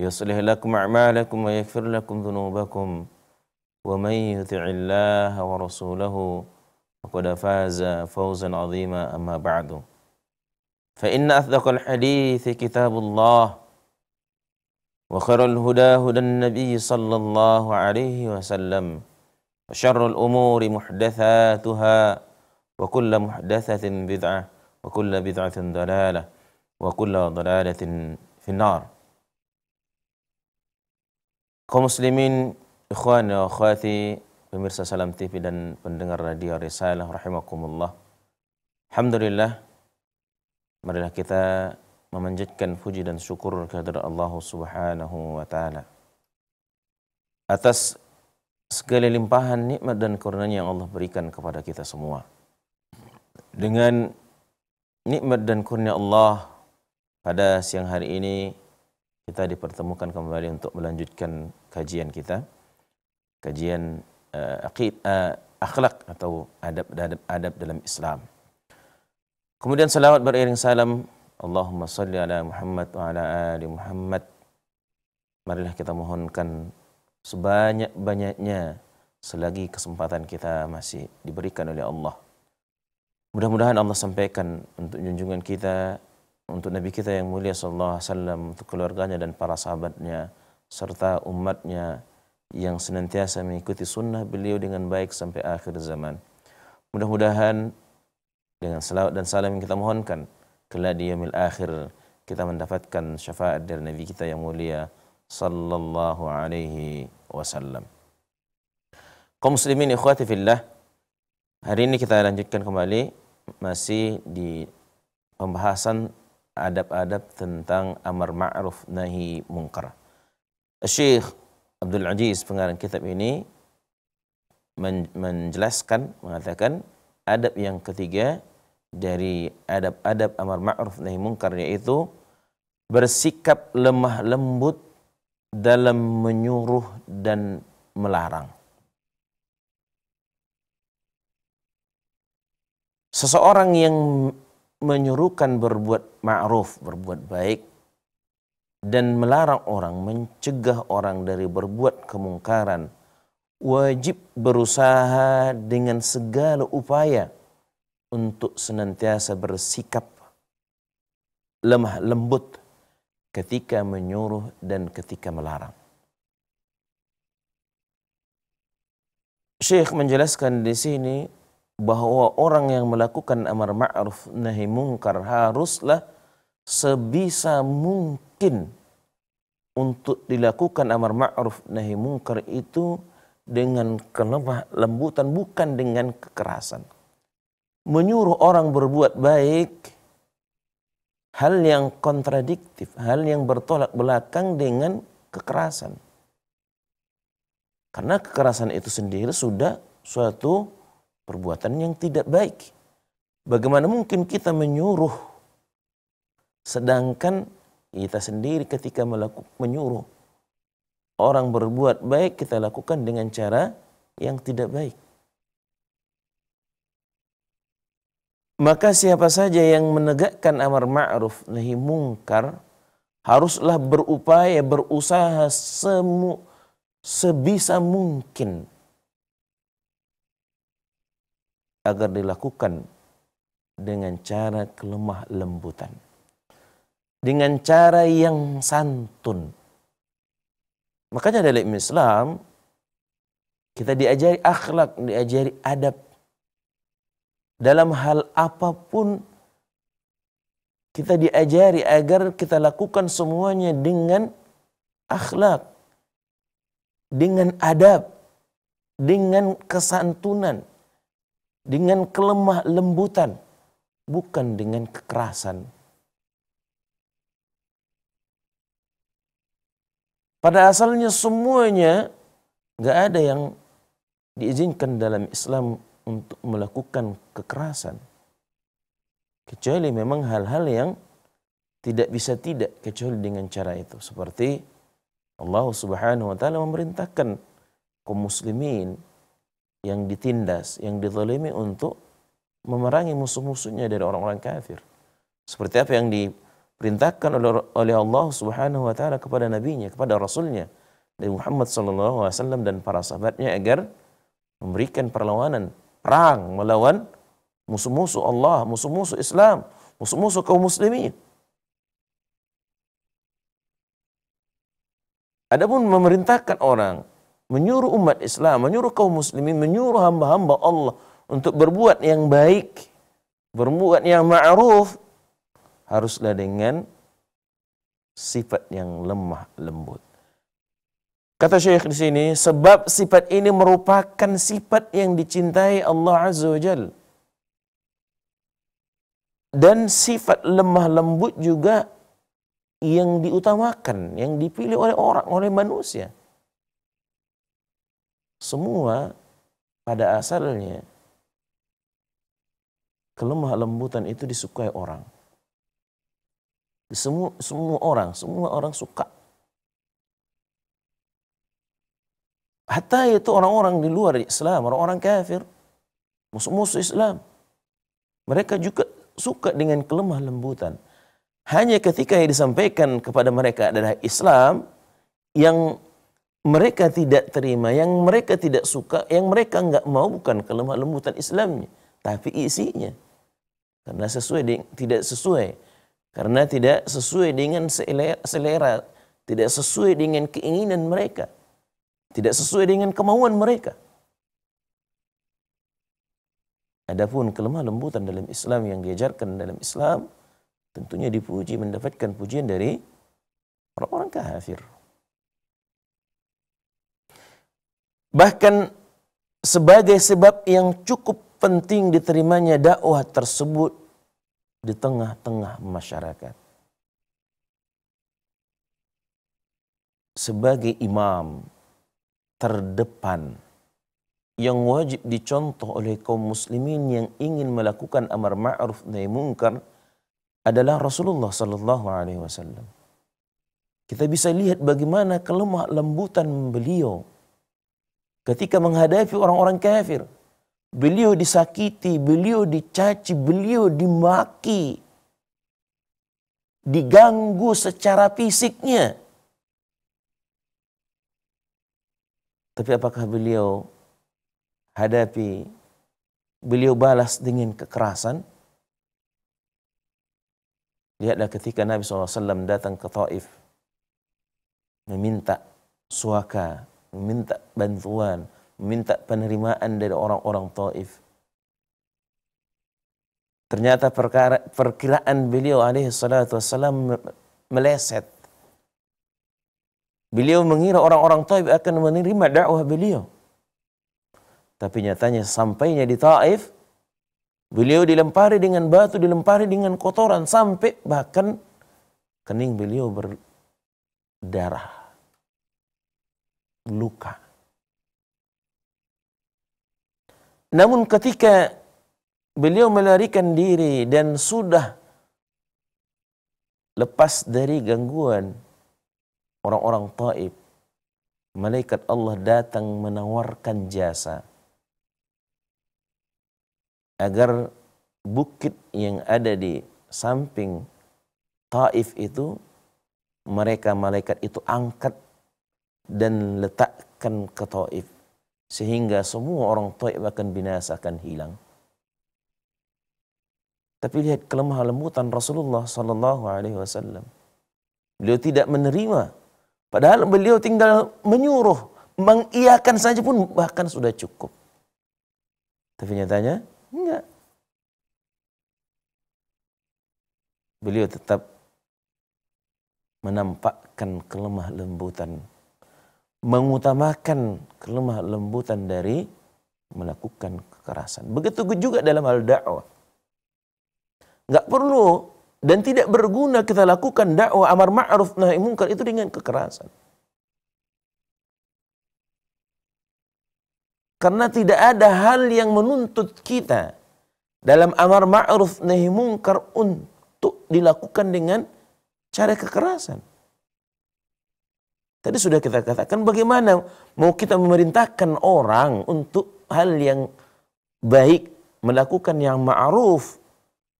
يصلح لكم أعمالكم ويغفر لكم ذنوبكم ومن يطع الله ورسوله فقد فاز فوزا عظيما أما بعد فإن أصدق الحديث كتاب الله وخير الهدى هدى النبي صلى الله عليه وسلم وشر الأمور محدثاتها وكل محدثة بدعة وكل بدعة ضلالة وكل ضلالة في النار Kaum muslimin, ikhwan wa akhwati, pemirsa Salam TV dan pendengar radio Risalah rahimakumullah. Alhamdulillah, marilah kita memanjatkan puji dan syukur kehadrat Allah Subhanahu wa taala. Atas segala limpahan nikmat dan kurnia yang Allah berikan kepada kita semua. Dengan nikmat dan kurnia Allah pada siang hari ini kita dipertemukan kembali untuk melanjutkan kajian kita, kajian uh, aqid, uh, akhlak atau adab, adab adab dalam Islam. Kemudian salawat beriring salam Allahumma salli ala Muhammad wa ala ali Muhammad. Marilah kita mohonkan sebanyak-banyaknya selagi kesempatan kita masih diberikan oleh Allah. Mudah-mudahan Allah sampaikan untuk junjungan kita, untuk Nabi kita yang mulia sallallahu alaihi wasallam, untuk keluarganya dan para sahabatnya, serta umatnya yang senantiasa mengikuti sunnah beliau dengan baik sampai akhir zaman. Mudah-mudahan dengan salawat dan salam yang kita mohonkan kelak di yaumil akhir kita mendapatkan syafaat dari Nabi kita yang mulia sallallahu alaihi wasallam. Kaum muslimin ikhwati fillah, hari ini kita lanjutkan kembali masih di pembahasan adab-adab tentang amar ma'ruf nahi mungkar. Syekh Abdul Aziz pengarang kitab ini menjelaskan mengatakan adab yang ketiga dari adab-adab amar ma'ruf nahi mungkar yaitu bersikap lemah lembut dalam menyuruh dan melarang. Seseorang yang menyuruhkan berbuat ma'ruf, berbuat baik, dan melarang orang, mencegah orang dari berbuat kemungkaran, wajib berusaha dengan segala upaya untuk senantiasa bersikap lemah lembut ketika menyuruh dan ketika melarang. Syekh menjelaskan di sini bahwa orang yang melakukan amar ma'ruf nahi mungkar haruslah sebisa mungkin yakin untuk dilakukan amar ma'ruf nahi mungkar itu dengan kelemah lembutan bukan dengan kekerasan. Menyuruh orang berbuat baik hal yang kontradiktif, hal yang bertolak belakang dengan kekerasan. Karena kekerasan itu sendiri sudah suatu perbuatan yang tidak baik. Bagaimana mungkin kita menyuruh sedangkan kita sendiri ketika melaku, menyuruh orang berbuat baik kita lakukan dengan cara yang tidak baik. Maka siapa saja yang menegakkan amar ma'ruf nahi mungkar haruslah berupaya berusaha semu sebisa mungkin agar dilakukan dengan cara kelemah lembutan dengan cara yang santun. Makanya dalam Islam kita diajari akhlak, diajari adab. Dalam hal apapun kita diajari agar kita lakukan semuanya dengan akhlak, dengan adab, dengan kesantunan, dengan kelemah lembutan, bukan dengan kekerasan. Pada asalnya semuanya nggak ada yang diizinkan dalam Islam untuk melakukan kekerasan. Kecuali memang hal-hal yang tidak bisa tidak kecuali dengan cara itu. Seperti Allah subhanahu wa ta'ala memerintahkan kaum muslimin yang ditindas, yang ditolimi untuk memerangi musuh-musuhnya dari orang-orang kafir. Seperti apa yang di Perintahkan oleh, oleh Allah Subhanahu wa taala kepada nabinya, kepada rasulnya dari Muhammad sallallahu alaihi wasallam dan para sahabatnya agar memberikan perlawanan, perang melawan musuh-musuh Allah, musuh-musuh Islam, musuh-musuh kaum muslimin. Adapun memerintahkan orang, menyuruh umat Islam, menyuruh kaum muslimin, menyuruh hamba-hamba Allah untuk berbuat yang baik, berbuat yang ma'ruf, haruslah dengan sifat yang lemah lembut. Kata Syekh di sini, sebab sifat ini merupakan sifat yang dicintai Allah Azza wa Jal. Dan sifat lemah lembut juga yang diutamakan, yang dipilih oleh orang, oleh manusia. Semua pada asalnya kelemah lembutan itu disukai orang. Semua, semua orang, semua orang suka. Hatta itu orang-orang di luar Islam, orang-orang kafir, musuh-musuh Islam. Mereka juga suka dengan kelemah lembutan. Hanya ketika yang disampaikan kepada mereka adalah Islam yang mereka tidak terima, yang mereka tidak suka, yang mereka nggak mau bukan kelemah lembutan Islamnya, tapi isinya. Karena sesuai tidak sesuai karena tidak sesuai dengan selera, tidak sesuai dengan keinginan mereka, tidak sesuai dengan kemauan mereka. Adapun kelemah lembutan dalam Islam yang diajarkan dalam Islam tentunya dipuji mendapatkan pujian dari orang-orang kafir. Bahkan sebagai sebab yang cukup penting diterimanya dakwah tersebut di tengah-tengah masyarakat. Sebagai imam terdepan yang wajib dicontoh oleh kaum muslimin yang ingin melakukan amar ma'ruf nahi munkar adalah Rasulullah sallallahu alaihi wasallam. Kita bisa lihat bagaimana kelemah lembutan beliau ketika menghadapi orang-orang kafir. Beliau disakiti, beliau dicaci, beliau dimaki. Diganggu secara fisiknya. Tapi apakah beliau hadapi, beliau balas dengan kekerasan? Lihatlah ketika Nabi SAW datang ke Taif meminta suaka, meminta bantuan, minta penerimaan dari orang-orang Taif. Ternyata perkara, perkiraan beliau alaihi salatu wassalam meleset. Beliau mengira orang-orang Taif akan menerima dakwah beliau. Tapi nyatanya sampainya di Taif, beliau dilempari dengan batu, dilempari dengan kotoran, sampai bahkan kening beliau berdarah. Luka. Namun ketika beliau melarikan diri dan sudah lepas dari gangguan orang-orang Taib, malaikat Allah datang menawarkan jasa agar bukit yang ada di samping Taif itu mereka malaikat itu angkat dan letakkan ke Taif sehingga semua orang Taib akan binasa akan hilang. Tapi lihat kelemah lembutan Rasulullah Sallallahu Alaihi Wasallam. Beliau tidak menerima, padahal beliau tinggal menyuruh, mengiyakan saja pun bahkan sudah cukup. Tapi nyatanya enggak. Beliau tetap menampakkan kelemah lembutan mengutamakan kelemah lembutan dari melakukan kekerasan. Begitu juga dalam hal dakwah. Nggak perlu dan tidak berguna kita lakukan dakwah amar ma'ruf nahi munkar itu dengan kekerasan. Karena tidak ada hal yang menuntut kita dalam amar ma'ruf nahi munkar untuk dilakukan dengan cara kekerasan. Tadi sudah kita katakan bagaimana mau kita memerintahkan orang untuk hal yang baik, melakukan yang ma'ruf.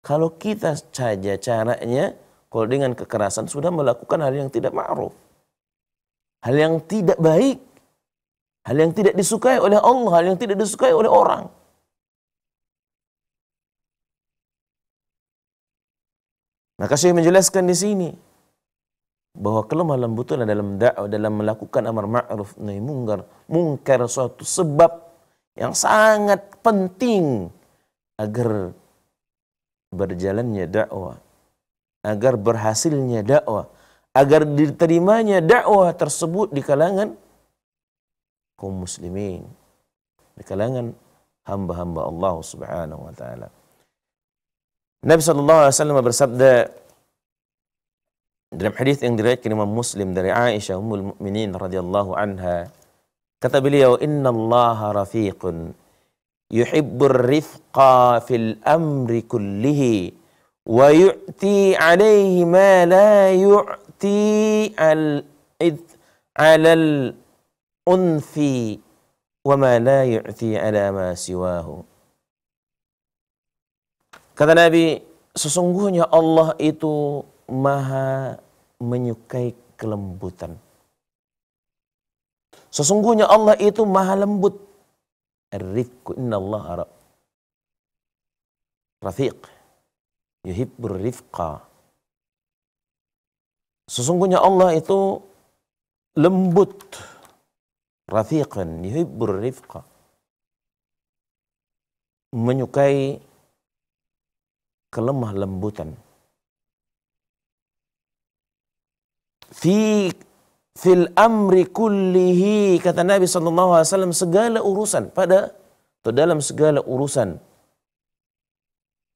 Kalau kita saja caranya, kalau dengan kekerasan sudah melakukan hal yang tidak ma'ruf. Hal yang tidak baik. Hal yang tidak disukai oleh Allah, hal yang tidak disukai oleh orang. Maka saya menjelaskan di sini, bahwa kelemah lembutan dalam dakwah dalam melakukan amar ma'ruf nahi mungkar mungkar suatu sebab yang sangat penting agar berjalannya dakwah agar berhasilnya dakwah agar diterimanya dakwah tersebut di kalangan kaum muslimin di kalangan hamba-hamba Allah Subhanahu wa taala Nabi sallallahu alaihi wasallam bersabda Dalam hadis yang diriwayatkan Imam Muslim dari Aisyah Ummul Mukminin radhiyallahu anha, kata beliau, innallaha rafiqun yuhibbur rifqa fil amri kullihi wa yu'ti alayhi ma la yu'ti al id al unfi wa ma la yu'ti ala ma siwahu. Kata Nabi, sesungguhnya Allah itu maha menyukai kelembutan. Sesungguhnya Allah itu maha lembut. Ar-rifku inna Allah Rafiq. Yuhibbur rifqa. Sesungguhnya Allah itu lembut. Rafiqan yuhibbur rifqa. Menyukai kelemah lembutan. fi fil amri kullihi kata Nabi sallallahu alaihi wasallam segala urusan pada atau dalam segala urusan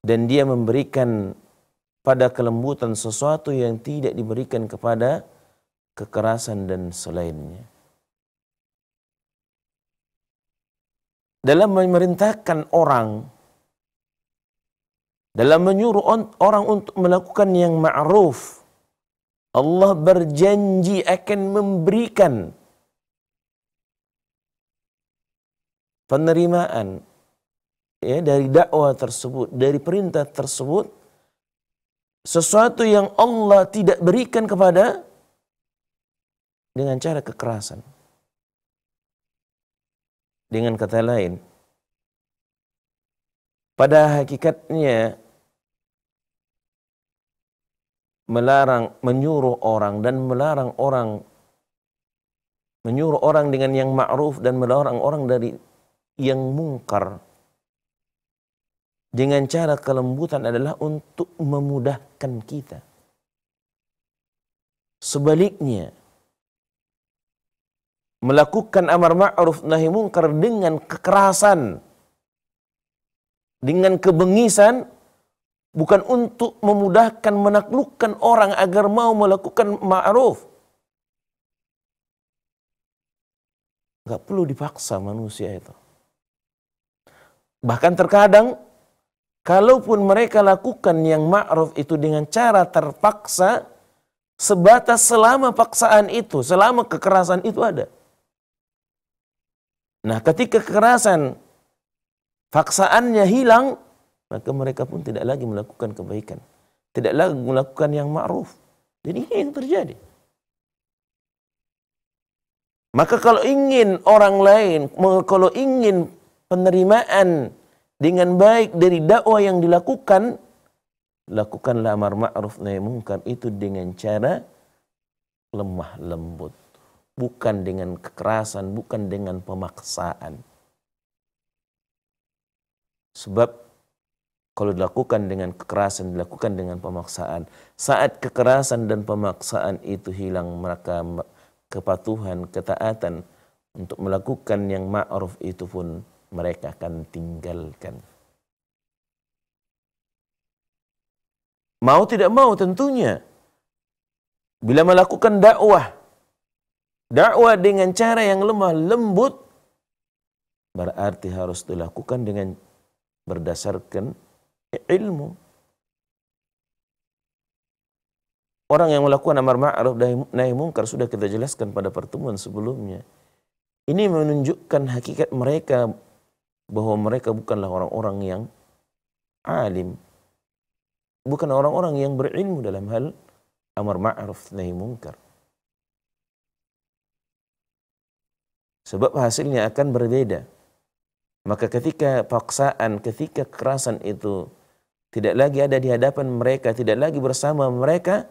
dan dia memberikan pada kelembutan sesuatu yang tidak diberikan kepada kekerasan dan selainnya. Dalam memerintahkan orang, dalam menyuruh orang untuk melakukan yang ma'ruf, Allah berjanji akan memberikan penerimaan ya dari dakwah tersebut, dari perintah tersebut sesuatu yang Allah tidak berikan kepada dengan cara kekerasan. Dengan kata lain, pada hakikatnya melarang menyuruh orang dan melarang orang menyuruh orang dengan yang ma'ruf dan melarang orang dari yang mungkar dengan cara kelembutan adalah untuk memudahkan kita. Sebaliknya, melakukan amar ma'ruf nahi mungkar dengan kekerasan, dengan kebengisan bukan untuk memudahkan menaklukkan orang agar mau melakukan ma'ruf. Gak perlu dipaksa manusia itu. Bahkan terkadang, kalaupun mereka lakukan yang ma'ruf itu dengan cara terpaksa, sebatas selama paksaan itu, selama kekerasan itu ada. Nah ketika kekerasan, paksaannya hilang, maka mereka pun tidak lagi melakukan kebaikan. Tidak lagi melakukan yang ma'ruf. Jadi ini yang terjadi. Maka kalau ingin orang lain, kalau ingin penerimaan dengan baik dari dakwah yang dilakukan, lakukanlah amar ma'ruf nahi mungkar itu dengan cara lemah lembut. Bukan dengan kekerasan, bukan dengan pemaksaan. Sebab kalau dilakukan dengan kekerasan, dilakukan dengan pemaksaan. Saat kekerasan dan pemaksaan itu hilang, maka kepatuhan, ketaatan untuk melakukan yang ma'ruf itu pun mereka akan tinggalkan. Mau tidak mau tentunya bila melakukan dakwah dakwah dengan cara yang lemah lembut berarti harus dilakukan dengan berdasarkan ilmu. Orang yang melakukan amar ma'ruf nahi mungkar sudah kita jelaskan pada pertemuan sebelumnya. Ini menunjukkan hakikat mereka bahwa mereka bukanlah orang-orang yang alim. Bukan orang-orang yang berilmu dalam hal amar ma'ruf nahi mungkar. Sebab hasilnya akan berbeda. Maka ketika paksaan, ketika kekerasan itu tidak lagi ada di hadapan mereka, tidak lagi bersama mereka,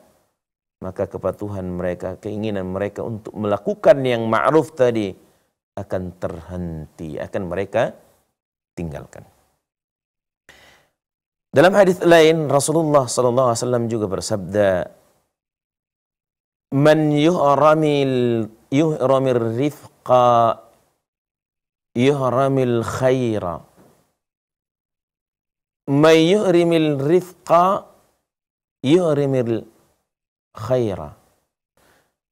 maka kepatuhan mereka, keinginan mereka untuk melakukan yang ma'ruf tadi akan terhenti, akan mereka tinggalkan. Dalam hadis lain Rasulullah sallallahu alaihi wasallam juga bersabda, "Man yuhramil yuhramir rifqa yuhramil khaira." may yuhrimil rifqa yuhrimil khaira.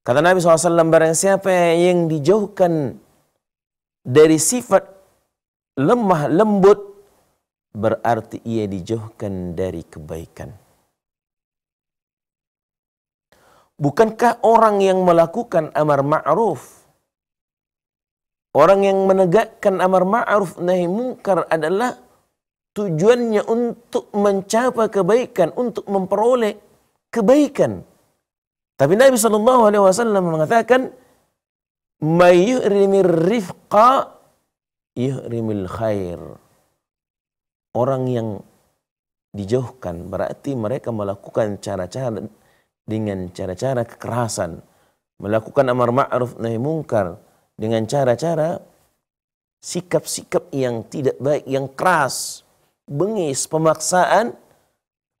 Kata Nabi SAW, barang siapa yang dijauhkan dari sifat lemah lembut, berarti ia dijauhkan dari kebaikan. Bukankah orang yang melakukan amar ma'ruf, orang yang menegakkan amar ma'ruf nahi mungkar adalah tujuannya untuk mencapai kebaikan, untuk memperoleh kebaikan. Tapi Nabi Shallallahu Alaihi Wasallam mengatakan, "Mayyurimir rifqa, yurimil khair." Orang yang dijauhkan berarti mereka melakukan cara-cara dengan cara-cara kekerasan, melakukan amar ma'ruf nahi mungkar dengan cara-cara sikap-sikap yang tidak baik, yang keras, bengis, pemaksaan,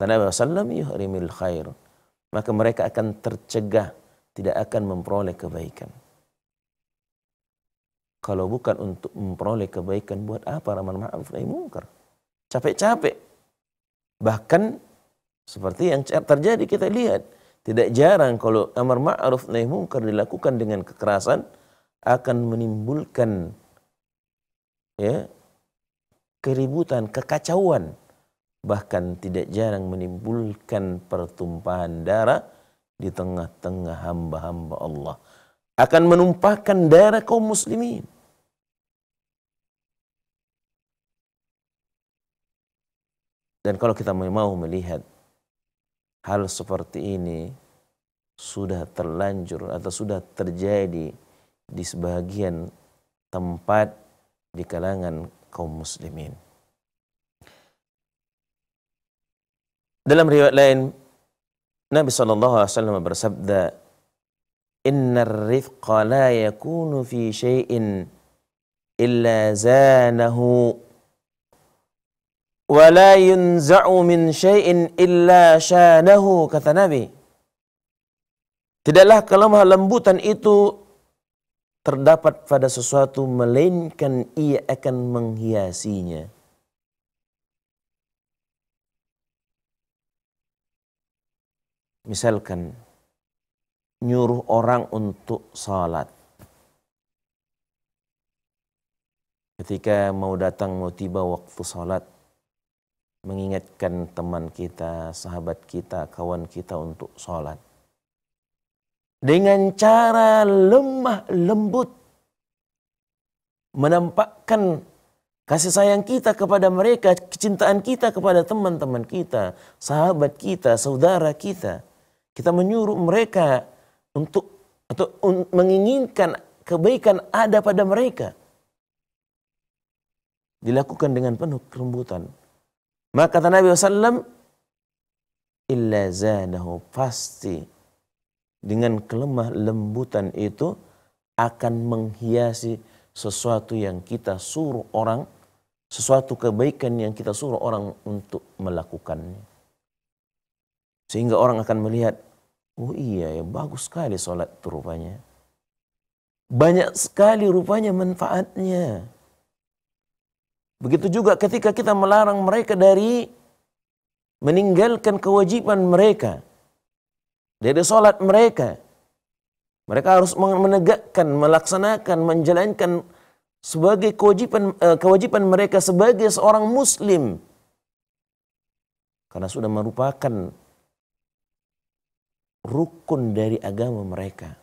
Nabi SAW yuhrimil khair. Maka mereka akan tercegah, tidak akan memperoleh kebaikan. Kalau bukan untuk memperoleh kebaikan, buat apa ramal ma'ruf nahi mungkar? Capek-capek. Bahkan seperti yang terjadi kita lihat, tidak jarang kalau amar ma'ruf nahi mungkar dilakukan dengan kekerasan akan menimbulkan ya keributan, kekacauan, bahkan tidak jarang menimbulkan pertumpahan darah di tengah-tengah hamba-hamba Allah. Akan menumpahkan darah kaum muslimin. Dan kalau kita mau melihat hal seperti ini sudah terlanjur atau sudah terjadi di sebagian tempat di kalangan kaum muslimin. Dalam riwayat lain, Nabi saw bersabda, inna rifqa la yakunu fi shayin illa zanahu wa la yunza'u min shayin illa syanahu," kata Nabi. Tidaklah kelemah lembutan itu terdapat pada sesuatu melainkan ia akan menghiasinya. Misalkan nyuruh orang untuk salat. Ketika mau datang mau tiba waktu salat mengingatkan teman kita, sahabat kita, kawan kita untuk salat dengan cara lemah lembut menampakkan kasih sayang kita kepada mereka, kecintaan kita kepada teman-teman kita, sahabat kita, saudara kita. Kita menyuruh mereka untuk atau un, menginginkan kebaikan ada pada mereka. Dilakukan dengan penuh kelembutan. Maka kata Nabi SAW, illa zanahu pasti dengan kelemah lembutan itu akan menghiasi sesuatu yang kita suruh orang, sesuatu kebaikan yang kita suruh orang untuk melakukannya. Sehingga orang akan melihat, oh iya ya bagus sekali sholat itu rupanya. Banyak sekali rupanya manfaatnya. Begitu juga ketika kita melarang mereka dari meninggalkan kewajiban mereka dari sholat mereka. Mereka harus menegakkan, melaksanakan, menjalankan sebagai kewajiban eh, kewajiban mereka sebagai seorang muslim karena sudah merupakan rukun dari agama mereka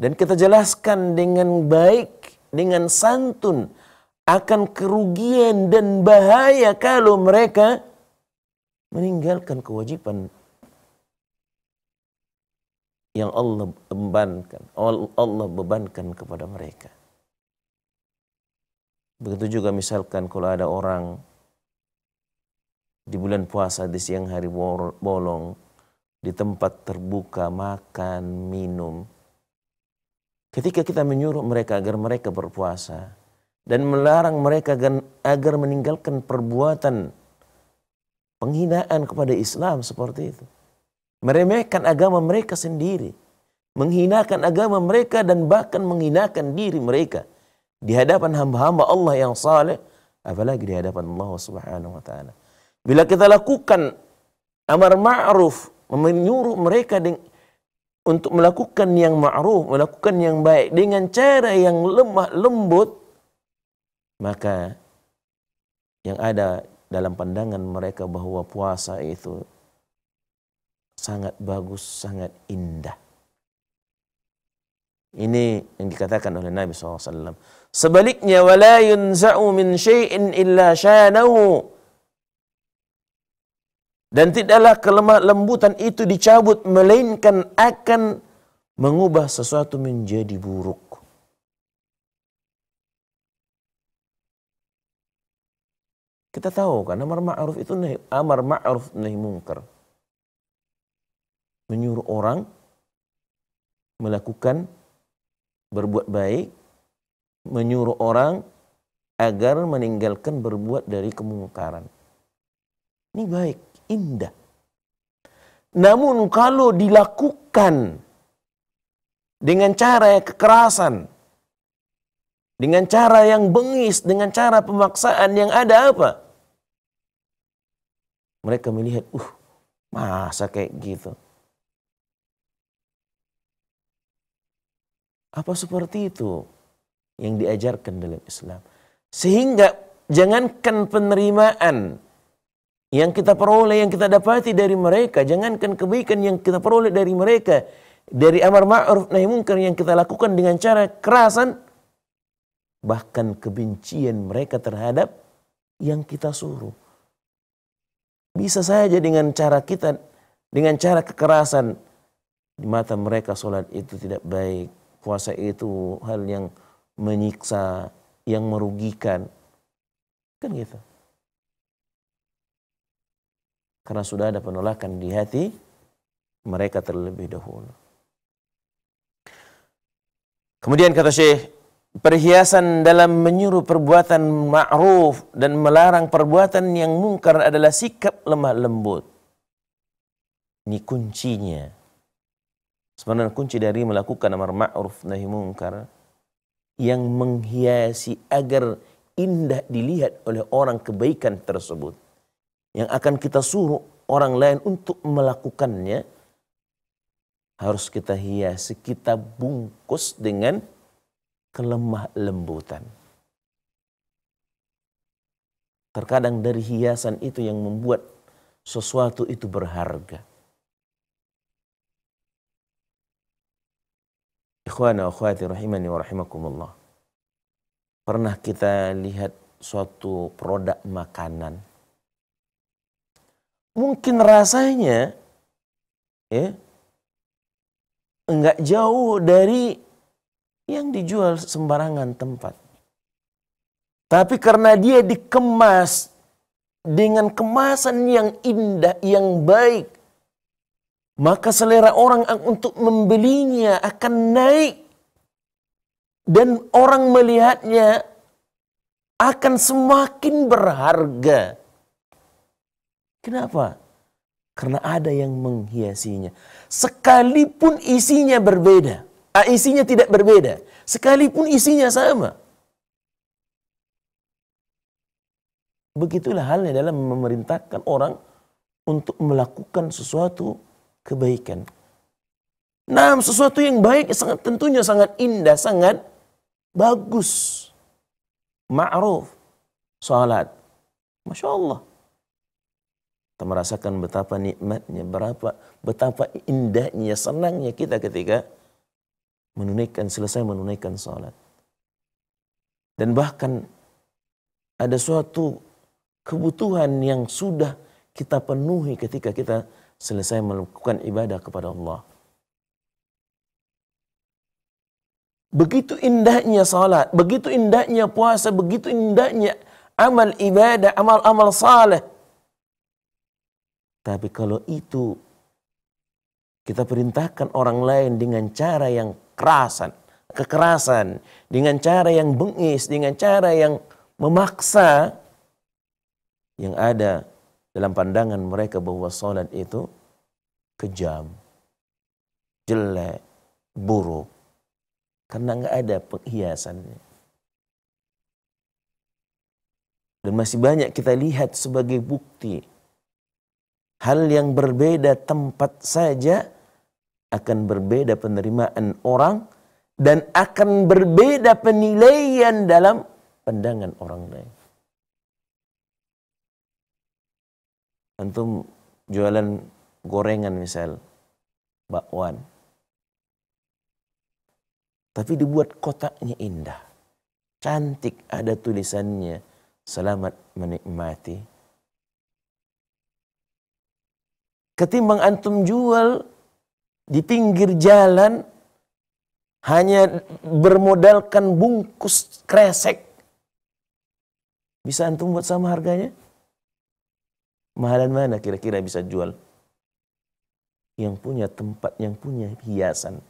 dan kita jelaskan dengan baik dengan santun akan kerugian dan bahaya kalau mereka meninggalkan kewajiban yang Allah bebankan, Allah bebankan kepada mereka. Begitu juga misalkan kalau ada orang di bulan puasa di siang hari bolong di tempat terbuka makan, minum. Ketika kita menyuruh mereka agar mereka berpuasa dan melarang mereka agar meninggalkan perbuatan penghinaan kepada Islam seperti itu meremehkan agama mereka sendiri, menghinakan agama mereka dan bahkan menghinakan diri mereka di hadapan hamba-hamba Allah yang saleh, apalagi di hadapan Allah Subhanahu wa taala. Bila kita lakukan amar ma'ruf, menyuruh mereka untuk melakukan yang ma'ruf, melakukan yang baik dengan cara yang lemah lembut, maka yang ada dalam pandangan mereka bahwa puasa itu sangat bagus, sangat indah. Ini yang dikatakan oleh Nabi SAW. Sebaliknya, وَلَا يُنْزَعُ مِنْ شَيْءٍ إِلَّا شَانَهُ Dan tidaklah kelemah lembutan itu dicabut, melainkan akan mengubah sesuatu menjadi buruk. Kita tahu kan, amar ma'ruf itu amar ma'ruf nahi mungkar menyuruh orang melakukan berbuat baik, menyuruh orang agar meninggalkan berbuat dari kemungkaran. Ini baik, indah. Namun kalau dilakukan dengan cara yang kekerasan, dengan cara yang bengis, dengan cara pemaksaan yang ada apa? Mereka melihat, uh, masa kayak gitu. Apa seperti itu yang diajarkan dalam Islam? Sehingga jangankan penerimaan yang kita peroleh, yang kita dapati dari mereka, jangankan kebaikan yang kita peroleh dari mereka, dari amar ma'ruf nahi mungkar yang kita lakukan dengan cara kerasan, bahkan kebencian mereka terhadap yang kita suruh. Bisa saja dengan cara kita, dengan cara kekerasan, di mata mereka sholat itu tidak baik, puasa itu hal yang menyiksa, yang merugikan. Kan gitu. Karena sudah ada penolakan di hati mereka terlebih dahulu. Kemudian kata Syekh, perhiasan dalam menyuruh perbuatan ma'ruf dan melarang perbuatan yang mungkar adalah sikap lemah lembut. Ini kuncinya. Sebenarnya kunci dari melakukan amar ma'ruf nahi mungkar yang menghiasi agar indah dilihat oleh orang kebaikan tersebut. Yang akan kita suruh orang lain untuk melakukannya harus kita hiasi, kita bungkus dengan kelemah lembutan. Terkadang dari hiasan itu yang membuat sesuatu itu berharga. Ikhwana wa akhwati rahimani wa rahimakumullah. Pernah kita lihat suatu produk makanan. Mungkin rasanya ya enggak jauh dari yang dijual sembarangan tempat. Tapi karena dia dikemas dengan kemasan yang indah, yang baik, maka selera orang untuk membelinya akan naik dan orang melihatnya akan semakin berharga. Kenapa? Karena ada yang menghiasinya. Sekalipun isinya berbeda, ah, isinya tidak berbeda, sekalipun isinya sama. Begitulah halnya dalam memerintahkan orang untuk melakukan sesuatu kebaikan. Nah, sesuatu yang baik sangat tentunya sangat indah, sangat bagus. Ma'ruf, salat. Masya Allah. Kita merasakan betapa nikmatnya, berapa betapa indahnya, senangnya kita ketika menunaikan selesai menunaikan salat. Dan bahkan ada suatu kebutuhan yang sudah kita penuhi ketika kita selesai melakukan ibadah kepada Allah. Begitu indahnya salat, begitu indahnya puasa, begitu indahnya amal ibadah, amal-amal saleh. Tapi kalau itu kita perintahkan orang lain dengan cara yang kerasan, kekerasan, dengan cara yang bengis, dengan cara yang memaksa yang ada dalam pandangan mereka bahwa salat itu kejam, jelek, buruk. Karena nggak ada penghiasannya. Dan masih banyak kita lihat sebagai bukti. Hal yang berbeda tempat saja akan berbeda penerimaan orang dan akan berbeda penilaian dalam pandangan orang lain. antum jualan gorengan misal bakwan tapi dibuat kotaknya indah cantik ada tulisannya selamat menikmati ketimbang antum jual di pinggir jalan hanya bermodalkan bungkus kresek bisa antum buat sama harganya Mahalan mana kira-kira bisa jual? Yang punya tempat, yang punya hiasan.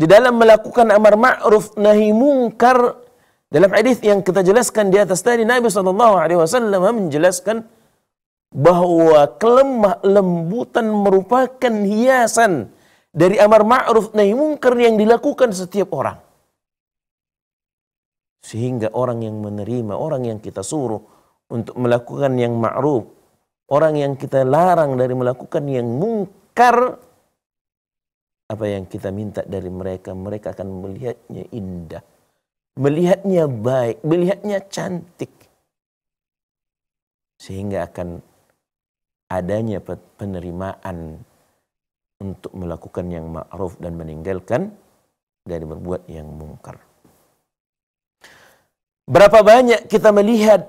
Di dalam melakukan amar ma'ruf nahi mungkar dalam hadis yang kita jelaskan di atas tadi Nabi saw alaihi menjelaskan bahwa kelemah lembutan merupakan hiasan dari amar ma'ruf nahi mungkar yang dilakukan setiap orang. Sehingga orang yang menerima, orang yang kita suruh, untuk melakukan yang ma'ruf. Orang yang kita larang dari melakukan yang mungkar apa yang kita minta dari mereka, mereka akan melihatnya indah. Melihatnya baik, melihatnya cantik. Sehingga akan adanya penerimaan untuk melakukan yang ma'ruf dan meninggalkan dari berbuat yang mungkar. Berapa banyak kita melihat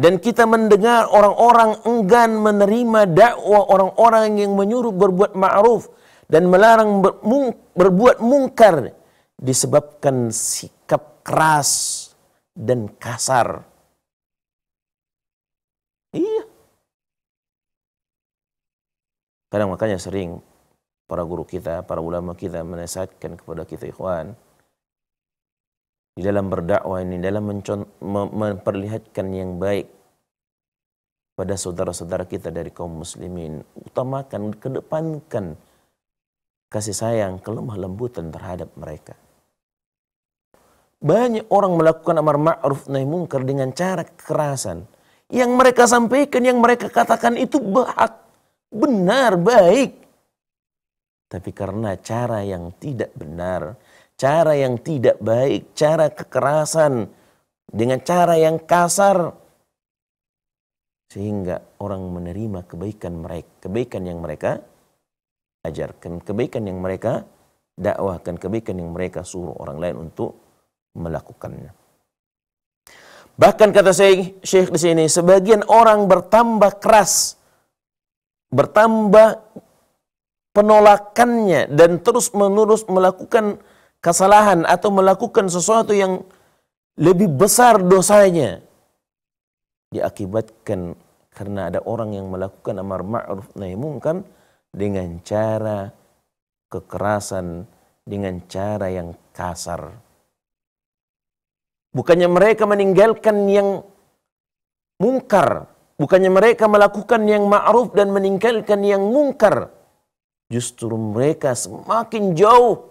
dan kita mendengar orang-orang enggan menerima dakwah orang-orang yang menyuruh berbuat ma'ruf dan melarang ber, mung, berbuat mungkar disebabkan sikap keras dan kasar. Iya. Kadang makanya sering para guru kita, para ulama kita menasihatkan kepada kita ikhwan, di dalam berdakwah ini dalam memperlihatkan yang baik pada saudara-saudara kita dari kaum muslimin utamakan kedepankan kasih sayang kelemah lembutan terhadap mereka banyak orang melakukan amar ma'ruf nahi mungkar dengan cara kekerasan yang mereka sampaikan yang mereka katakan itu bahak benar baik tapi karena cara yang tidak benar cara yang tidak baik, cara kekerasan, dengan cara yang kasar. Sehingga orang menerima kebaikan mereka, kebaikan yang mereka ajarkan, kebaikan yang mereka dakwahkan, kebaikan yang mereka suruh orang lain untuk melakukannya. Bahkan kata saya Syekh di sini, sebagian orang bertambah keras, bertambah penolakannya dan terus menerus melakukan kesalahan atau melakukan sesuatu yang lebih besar dosanya diakibatkan karena ada orang yang melakukan amar ma'ruf nahi mungkar dengan cara kekerasan, dengan cara yang kasar. Bukannya mereka meninggalkan yang mungkar, bukannya mereka melakukan yang ma'ruf dan meninggalkan yang mungkar. Justru mereka semakin jauh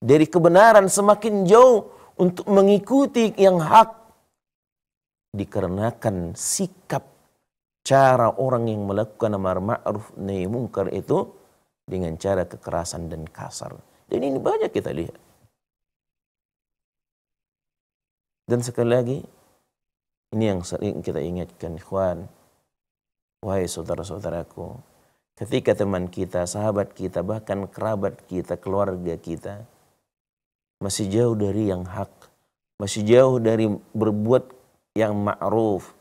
dari kebenaran semakin jauh untuk mengikuti yang hak dikarenakan sikap cara orang yang melakukan amar ma'ruf nahi mungkar itu dengan cara kekerasan dan kasar. Dan ini banyak kita lihat. Dan sekali lagi, ini yang sering kita ingatkan, ikhwan. Wahai saudara-saudaraku, ketika teman kita, sahabat kita, bahkan kerabat kita, keluarga kita, masih jauh dari yang hak, masih jauh dari berbuat yang ma'ruf.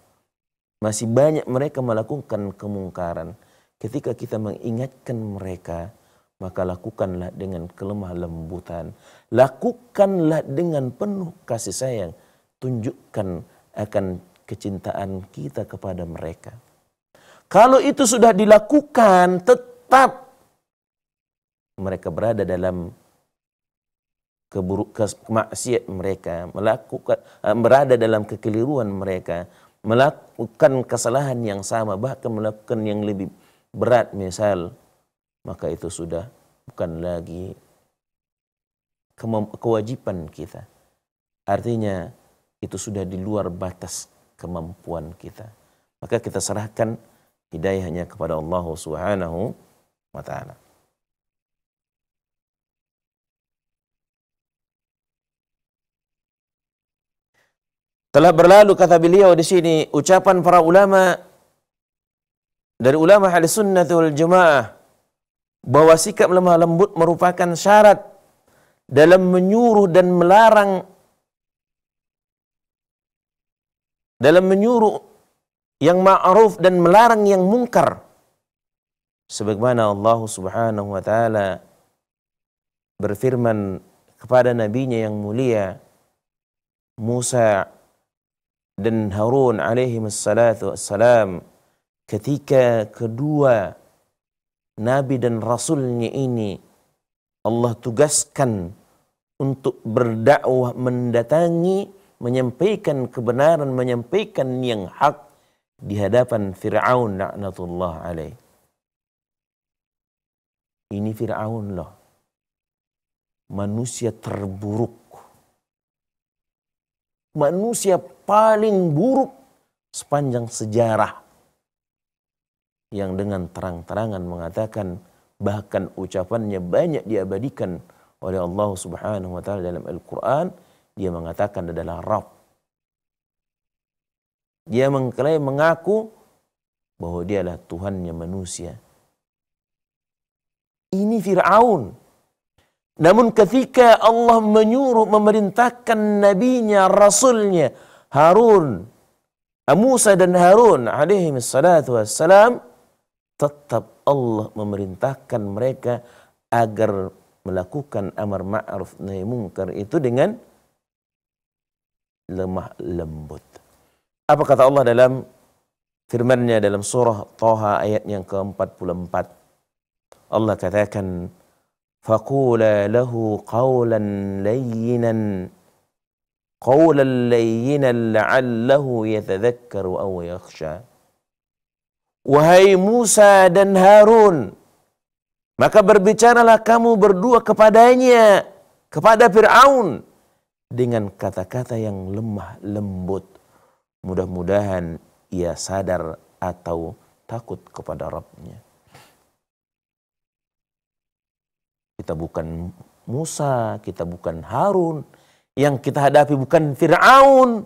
Masih banyak mereka melakukan kemungkaran. Ketika kita mengingatkan mereka, maka lakukanlah dengan kelemah lembutan. Lakukanlah dengan penuh kasih sayang. Tunjukkan akan kecintaan kita kepada mereka. Kalau itu sudah dilakukan, tetap mereka berada dalam keburuk maksiat mereka, melakukan eh, berada dalam kekeliruan mereka, melakukan kesalahan yang sama bahkan melakukan yang lebih berat misal maka itu sudah bukan lagi kewajiban kita. Artinya itu sudah di luar batas kemampuan kita. Maka kita serahkan hidayahnya kepada Allah Subhanahu wa taala. Telah berlalu kata beliau di sini ucapan para ulama dari ulama ahli sunnatul jemaah bahwa sikap lemah lembut merupakan syarat dalam menyuruh dan melarang dalam menyuruh yang ma'ruf dan melarang yang mungkar sebagaimana Allah Subhanahu wa taala berfirman kepada nabinya yang mulia Musa dan Harun alaihi wassalatu wassalam ketika kedua nabi dan rasulnya ini Allah tugaskan untuk berdakwah mendatangi menyampaikan kebenaran menyampaikan yang hak di hadapan Firaun laknatullah alaih ini Firaun loh manusia terburuk manusia paling buruk sepanjang sejarah yang dengan terang-terangan mengatakan bahkan ucapannya banyak diabadikan oleh Allah Subhanahu wa taala dalam Al-Qur'an dia mengatakan adalah Rabb dia mengklaim mengaku bahwa dialah Tuhannya manusia. Ini Fir'aun. Namun ketika Allah menyuruh memerintahkan nabinya, rasulnya Harun, ah, Musa dan Harun alaihi salatu wassalam tetap Allah memerintahkan mereka agar melakukan amar ma'ruf nahi mungkar itu dengan lemah lembut. Apa kata Allah dalam firman-Nya dalam surah Thaha ayat yang ke-44? Allah katakan, "Faqula lahu qawlan layyinan." Wahai Musa dan Harun, maka berbicaralah kamu berdua kepadanya, kepada Fir'aun, dengan kata-kata yang lemah lembut. Mudah-mudahan ia sadar atau takut kepada Rabbnya. Kita bukan Musa, kita bukan Harun, yang kita hadapi bukan Fir'aun.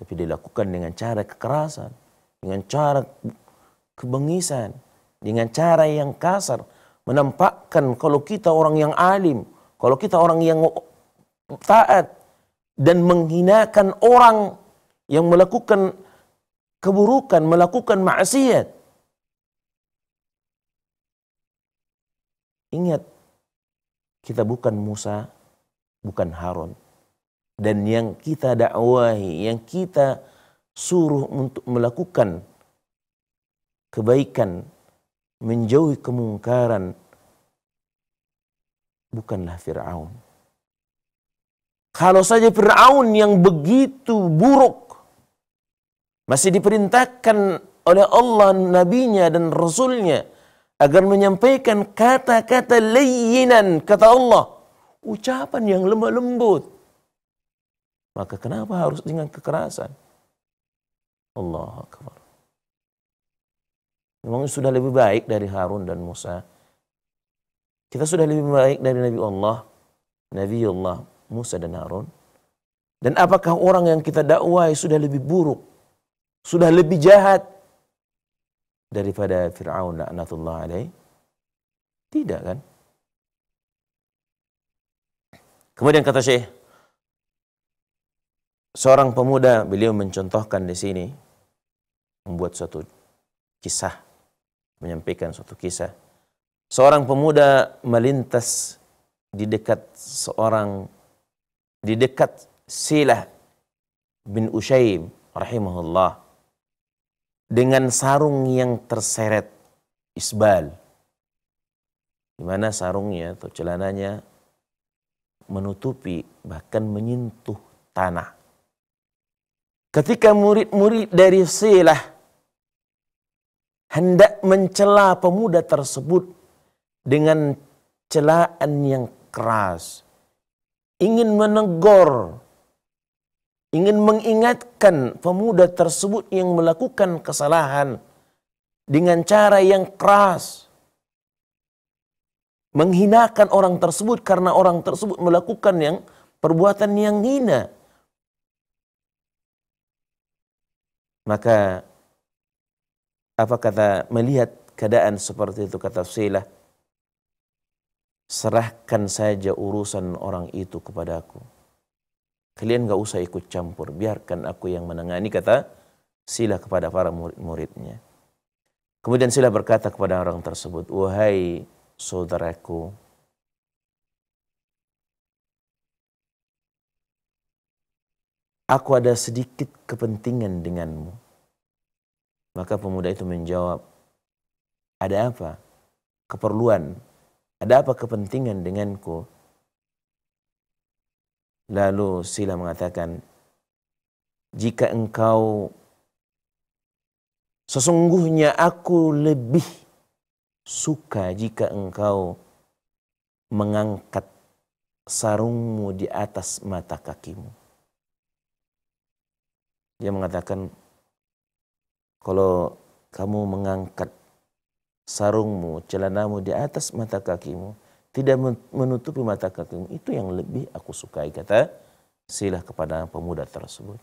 Tapi dilakukan dengan cara kekerasan, dengan cara kebengisan, dengan cara yang kasar. Menampakkan kalau kita orang yang alim, kalau kita orang yang taat, dan menghinakan orang yang melakukan keburukan, melakukan maksiat. Ingat, kita bukan Musa bukan Harun Dan yang kita dakwahi, yang kita suruh untuk melakukan kebaikan, menjauhi kemungkaran, bukanlah Fir'aun. Kalau saja Fir'aun yang begitu buruk, masih diperintahkan oleh Allah, Nabinya dan Rasulnya agar menyampaikan kata-kata layinan, kata Allah – ucapan yang lemah lembut. Maka kenapa harus dengan kekerasan? Allah Akbar. Memang sudah lebih baik dari Harun dan Musa. Kita sudah lebih baik dari Nabi Allah, Nabi Allah, Musa dan Harun. Dan apakah orang yang kita dakwai sudah lebih buruk, sudah lebih jahat daripada Fir'aun la'natullah alaih? Tidak kan? Kemudian kata Syekh, seorang pemuda beliau mencontohkan di sini membuat suatu kisah, menyampaikan suatu kisah. Seorang pemuda melintas di dekat seorang di dekat Silah bin Usyaib rahimahullah dengan sarung yang terseret isbal di mana sarungnya atau celananya menutupi, bahkan menyentuh tanah. Ketika murid-murid dari Silah hendak mencela pemuda tersebut dengan celaan yang keras, ingin menegur, ingin mengingatkan pemuda tersebut yang melakukan kesalahan dengan cara yang keras menghinakan orang tersebut karena orang tersebut melakukan yang perbuatan yang hina. Maka apa kata melihat keadaan seperti itu kata Silah serahkan saja urusan orang itu kepada aku Kalian gak usah ikut campur, biarkan aku yang menangani kata sila kepada para murid-muridnya. Kemudian sila berkata kepada orang tersebut, "Wahai saudaraku. Aku ada sedikit kepentingan denganmu. Maka pemuda itu menjawab, ada apa? Keperluan. Ada apa kepentingan denganku? Lalu Sila mengatakan, jika engkau sesungguhnya aku lebih suka jika engkau mengangkat sarungmu di atas mata kakimu. Dia mengatakan, kalau kamu mengangkat sarungmu, celanamu di atas mata kakimu, tidak menutupi mata kakimu, itu yang lebih aku sukai, kata silah kepada pemuda tersebut.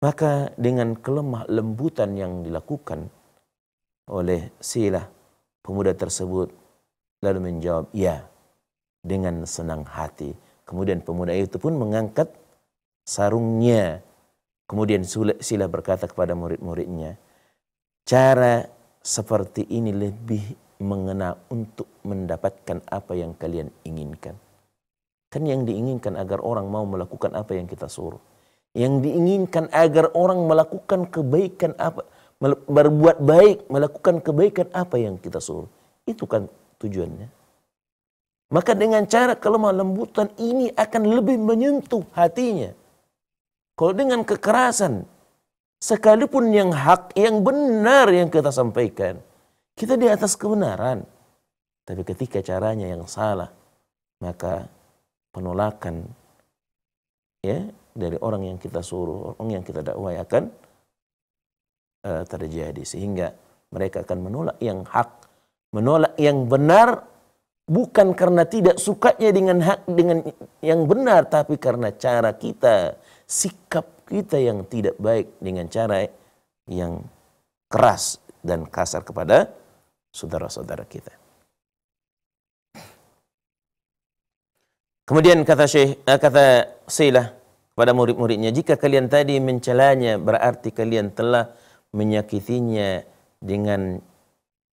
Maka dengan kelemah lembutan yang dilakukan oleh silah Pemuda tersebut lalu menjawab, "Ya." Dengan senang hati. Kemudian pemuda itu pun mengangkat sarungnya. Kemudian Sila berkata kepada murid-muridnya, "Cara seperti ini lebih mengena untuk mendapatkan apa yang kalian inginkan." Kan yang diinginkan agar orang mau melakukan apa yang kita suruh. Yang diinginkan agar orang melakukan kebaikan apa berbuat baik, melakukan kebaikan apa yang kita suruh. Itu kan tujuannya. Maka dengan cara kelemah lembutan ini akan lebih menyentuh hatinya. Kalau dengan kekerasan, sekalipun yang hak, yang benar yang kita sampaikan, kita di atas kebenaran. Tapi ketika caranya yang salah, maka penolakan ya dari orang yang kita suruh, orang yang kita dakwai akan Eh, terjadi sehingga mereka akan menolak yang hak, menolak yang benar bukan karena tidak sukanya dengan hak dengan yang benar tapi karena cara kita, sikap kita yang tidak baik dengan cara yang keras dan kasar kepada saudara-saudara kita. Kemudian kata Syekh eh, kata Silah kepada murid-muridnya, jika kalian tadi mencelanya berarti kalian telah menyakitinya dengan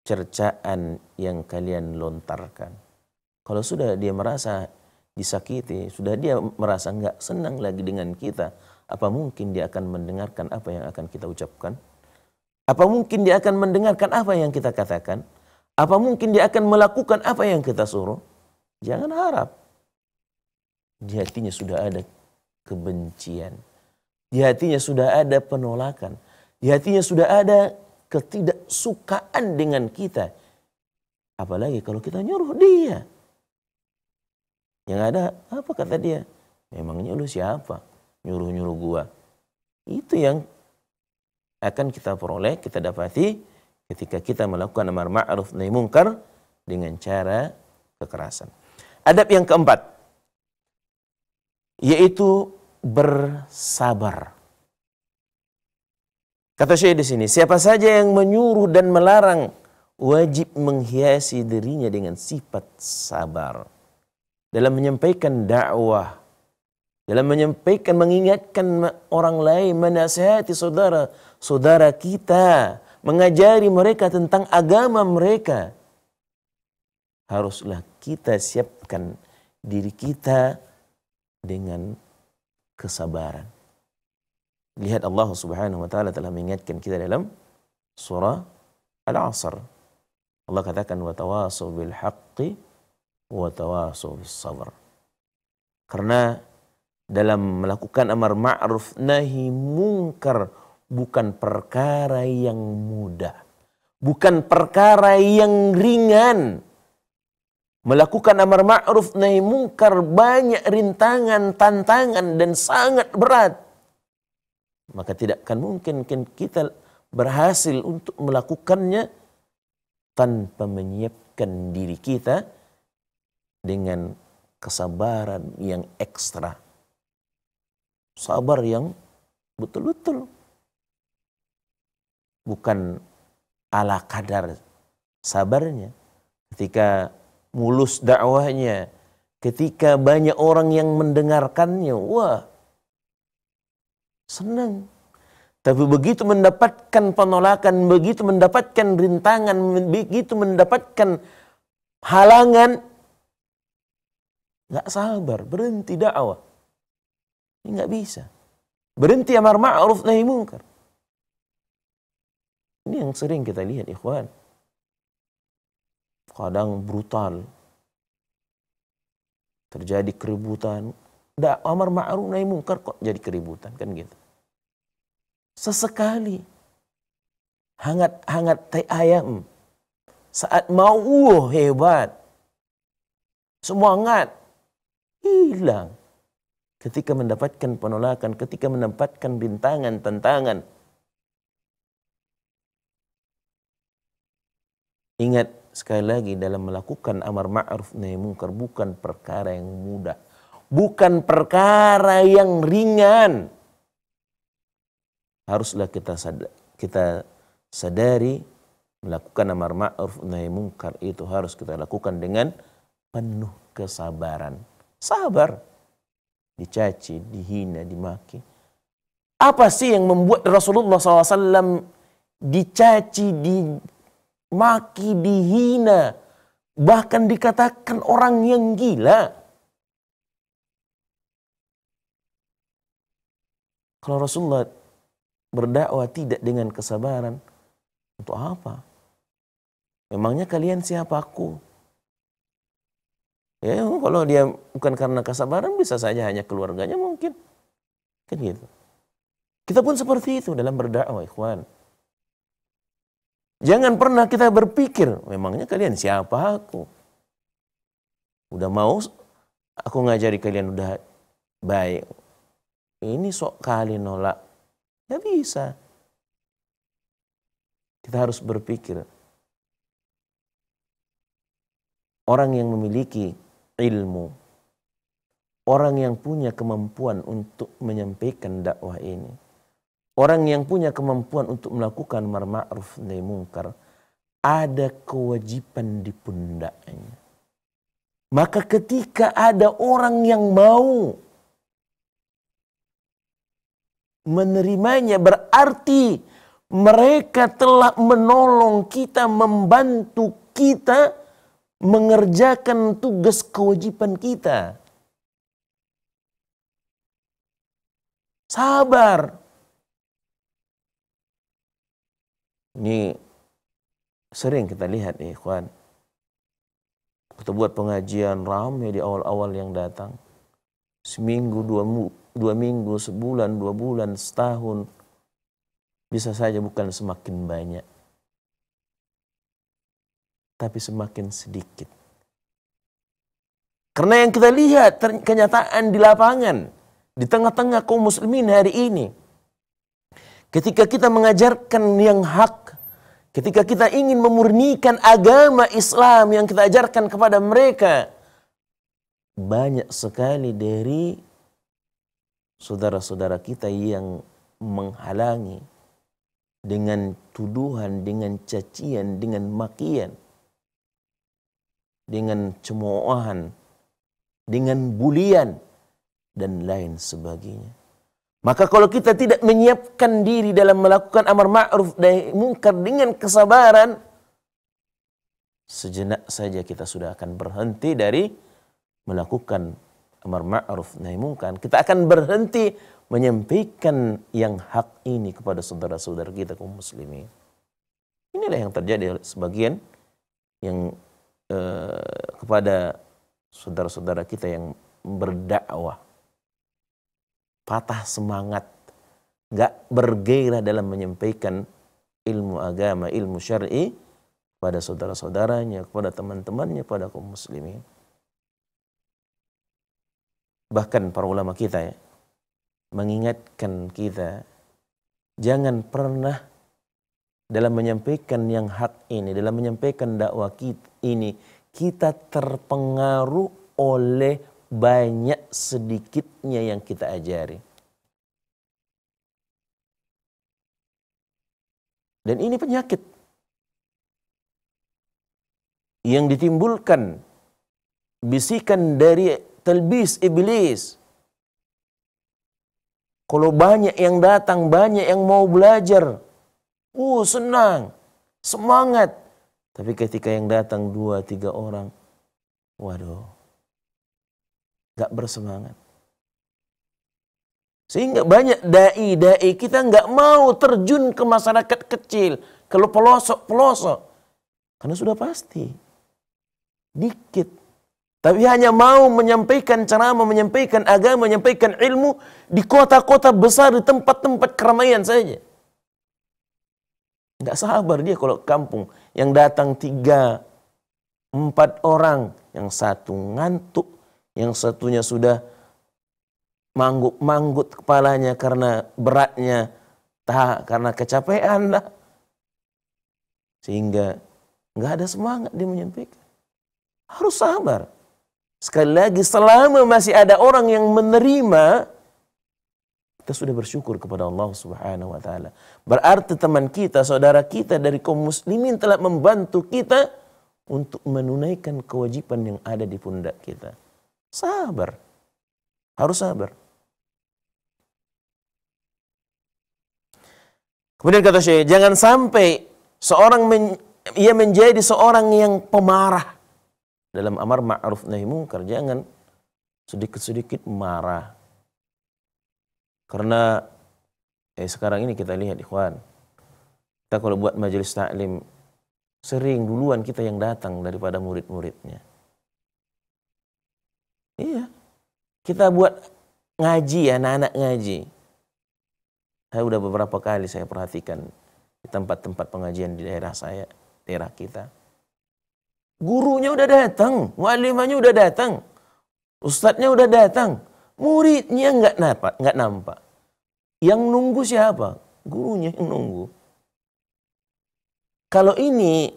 cercaan yang kalian lontarkan. Kalau sudah dia merasa disakiti, sudah dia merasa nggak senang lagi dengan kita, apa mungkin dia akan mendengarkan apa yang akan kita ucapkan? Apa mungkin dia akan mendengarkan apa yang kita katakan? Apa mungkin dia akan melakukan apa yang kita suruh? Jangan harap. Di hatinya sudah ada kebencian. Di hatinya sudah ada penolakan. Di hatinya sudah ada ketidaksukaan dengan kita. Apalagi kalau kita nyuruh dia. Yang ada, apa kata dia? Memangnya lu siapa? Nyuruh-nyuruh gua. Itu yang akan kita peroleh, kita dapati ketika kita melakukan amar ma'ruf nahi mungkar dengan cara kekerasan. Adab yang keempat, yaitu bersabar. Kata saya di sini, siapa saja yang menyuruh dan melarang wajib menghiasi dirinya dengan sifat sabar. Dalam menyampaikan dakwah, dalam menyampaikan mengingatkan orang lain, menasihati saudara, saudara kita, mengajari mereka tentang agama mereka. Haruslah kita siapkan diri kita dengan kesabaran. Lihat Allah Subhanahu wa taala telah mengingatkan kita dalam surah Al-Asr. Allah katakan wa tawasaw bil haqqi wa tawasaw bis sabr. Karena dalam melakukan amar ma'ruf nahi mungkar bukan perkara yang mudah. Bukan perkara yang ringan melakukan amar ma'ruf nahi mungkar banyak rintangan, tantangan dan sangat berat maka tidak akan mungkin kita berhasil untuk melakukannya tanpa menyiapkan diri kita dengan kesabaran yang ekstra. Sabar yang betul-betul bukan ala kadar sabarnya. Ketika mulus dakwahnya, ketika banyak orang yang mendengarkannya, wah senang. Tapi begitu mendapatkan penolakan, begitu mendapatkan rintangan, begitu mendapatkan halangan, nggak sabar, berhenti dakwah. Ini nggak bisa. Berhenti amar ma'ruf nahi mungkar. Ini yang sering kita lihat ikhwan. Kadang brutal. Terjadi keributan, da amar ma'ruf nahi mungkar kok jadi keributan kan gitu. Sesekali hangat-hangat tai ayam saat mau uh, hebat semangat hilang ketika mendapatkan penolakan ketika mendapatkan bintangan tantangan ingat sekali lagi dalam melakukan amar ma'ruf nahi mungkar bukan perkara yang mudah bukan perkara yang ringan. Haruslah kita sadar, kita sadari melakukan amar ma'ruf nahi mungkar itu harus kita lakukan dengan penuh kesabaran. Sabar. Dicaci, dihina, dimaki. Apa sih yang membuat Rasulullah SAW dicaci, dimaki, dihina, bahkan dikatakan orang yang gila? Kalau Rasulullah berdakwah tidak dengan kesabaran, untuk apa? Memangnya kalian siapa aku? Ya, kalau dia bukan karena kesabaran bisa saja hanya keluarganya mungkin. Kan gitu. Kita pun seperti itu dalam berdakwah, ikhwan. Jangan pernah kita berpikir, memangnya kalian siapa aku? Udah mau aku ngajari kalian udah baik, ini sok kali nolak. Nggak ya bisa. Kita harus berpikir. Orang yang memiliki ilmu, orang yang punya kemampuan untuk menyampaikan dakwah ini, orang yang punya kemampuan untuk melakukan marma'ruf nahi mungkar, ada kewajiban di pundaknya. Maka ketika ada orang yang mau menerimanya berarti mereka telah menolong kita, membantu kita mengerjakan tugas kewajiban kita. Sabar. Ini sering kita lihat nih, ikhwan. Kita buat pengajian ramai di awal-awal yang datang. Seminggu, dua, dua minggu, sebulan, dua bulan, setahun, bisa saja bukan semakin banyak, tapi semakin sedikit. Karena yang kita lihat kenyataan di lapangan, di tengah-tengah kaum muslimin hari ini, ketika kita mengajarkan yang hak, ketika kita ingin memurnikan agama Islam yang kita ajarkan kepada mereka, banyak sekali dari saudara-saudara kita yang menghalangi dengan tuduhan, dengan cacian, dengan makian, dengan cemoohan, dengan bulian, dan lain sebagainya. Maka kalau kita tidak menyiapkan diri dalam melakukan amar ma'ruf dan mungkar dengan kesabaran, sejenak saja kita sudah akan berhenti dari melakukan amar ma'ruf nahi mungkar, kita akan berhenti menyampaikan yang hak ini kepada saudara-saudara kita kaum muslimin. Inilah yang terjadi sebagian yang eh, kepada saudara-saudara kita yang berdakwah patah semangat, nggak bergairah dalam menyampaikan ilmu agama, ilmu syar'i kepada saudara-saudaranya, kepada teman-temannya, kepada kaum muslimin bahkan para ulama kita ya, mengingatkan kita jangan pernah dalam menyampaikan yang hak ini, dalam menyampaikan dakwah kita ini, kita terpengaruh oleh banyak sedikitnya yang kita ajari. Dan ini penyakit yang ditimbulkan bisikan dari telbis iblis. Kalau banyak yang datang, banyak yang mau belajar. Uh, senang, semangat. Tapi ketika yang datang dua, tiga orang, waduh, gak bersemangat. Sehingga banyak da'i-da'i kita gak mau terjun ke masyarakat kecil. Kalau pelosok-pelosok. Karena sudah pasti. Dikit tapi hanya mau menyampaikan ceramah, menyampaikan agama, menyampaikan ilmu di kota-kota besar, di tempat-tempat keramaian saja. Tidak sabar dia kalau kampung yang datang tiga, empat orang. Yang satu ngantuk, yang satunya sudah manggut-manggut kepalanya karena beratnya, tak karena kecapean lah. Sehingga nggak ada semangat dia menyampaikan. Harus sabar. Sekali lagi, selama masih ada orang yang menerima, kita sudah bersyukur kepada Allah Subhanahu wa taala. Berarti teman kita, saudara kita dari kaum muslimin telah membantu kita untuk menunaikan kewajiban yang ada di pundak kita. Sabar. Harus sabar. Kemudian kata Syekh, jangan sampai seorang men, ia menjadi seorang yang pemarah dalam amar ma'ruf nahi mungkar jangan sedikit-sedikit marah. Karena eh, sekarang ini kita lihat ikhwan, kita kalau buat majelis taklim sering duluan kita yang datang daripada murid-muridnya. Iya. Kita buat ngaji ya anak-anak ngaji. Saya udah beberapa kali saya perhatikan di tempat-tempat pengajian di daerah saya, daerah kita. Gurunya udah datang, walimannya udah datang, ustadznya udah datang, muridnya nggak nampak, nggak nampak. Yang nunggu siapa? Gurunya yang nunggu. Kalau ini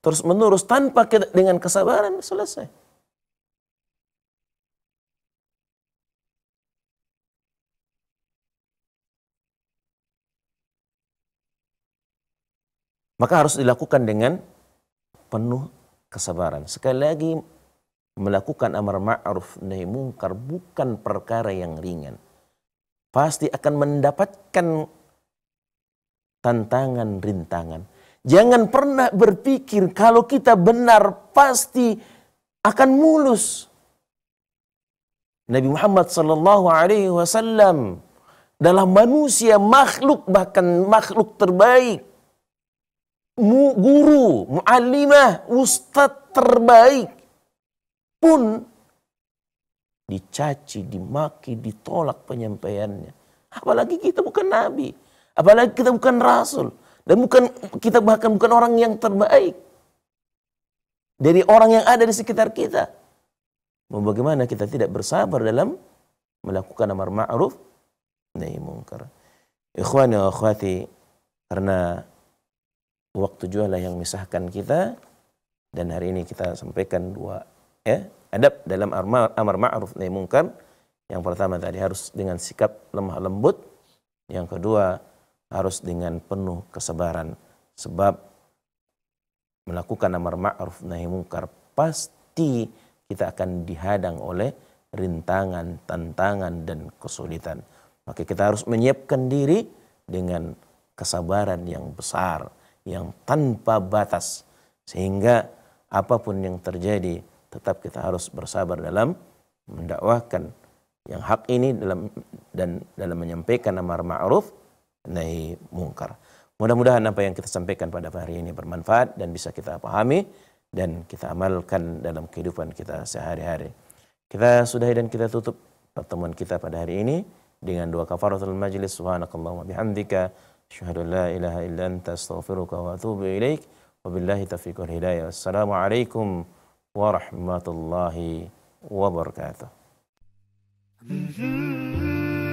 terus menerus tanpa kita, dengan kesabaran selesai. Maka harus dilakukan dengan penuh kesabaran. Sekali lagi melakukan amar ma'ruf nahi mungkar bukan perkara yang ringan. Pasti akan mendapatkan tantangan rintangan. Jangan pernah berpikir kalau kita benar pasti akan mulus. Nabi Muhammad sallallahu alaihi wasallam adalah manusia makhluk bahkan makhluk terbaik mu guru, mu'alimah, ustadz terbaik pun dicaci, dimaki, ditolak penyampaiannya. Apalagi kita bukan nabi, apalagi kita bukan rasul dan bukan kita bahkan bukan orang yang terbaik dari orang yang ada di sekitar kita. Mau bagaimana kita tidak bersabar dalam melakukan amar ma'ruf nahi munkar. Ikhwani wa akhwati karena waktu jualah yang misahkan kita dan hari ini kita sampaikan dua ya adab dalam amar ma'ruf nahi mungkar yang pertama tadi harus dengan sikap lemah lembut yang kedua harus dengan penuh kesabaran sebab melakukan amar ma'ruf nahi mungkar pasti kita akan dihadang oleh rintangan, tantangan dan kesulitan. Maka kita harus menyiapkan diri dengan kesabaran yang besar yang tanpa batas sehingga apapun yang terjadi tetap kita harus bersabar dalam mendakwahkan yang hak ini dalam dan dalam menyampaikan amar ma'ruf nahi mungkar. Mudah-mudahan apa yang kita sampaikan pada hari ini bermanfaat dan bisa kita pahami dan kita amalkan dalam kehidupan kita sehari-hari. Kita sudahi dan kita tutup pertemuan kita pada hari ini dengan dua kafaratul majlis subhanakallahumma bihamdika أشهد أن لا إله إلا أنت أستغفرك وأتوب إليك وبالله تفيق الهداية والسلام عليكم ورحمة الله وبركاته mm-hmm.